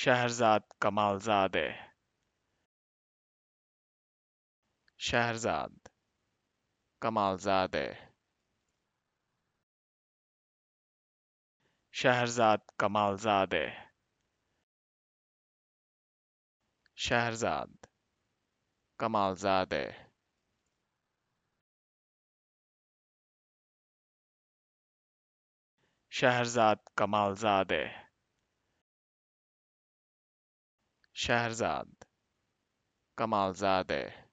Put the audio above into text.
شہرزاد کمال ہے شہرزاد کمال ہے شہرزاد کمال زادے شہرزاد کمال ہے شہرزاد کمال زادے شہرزاد کمالزاد ہے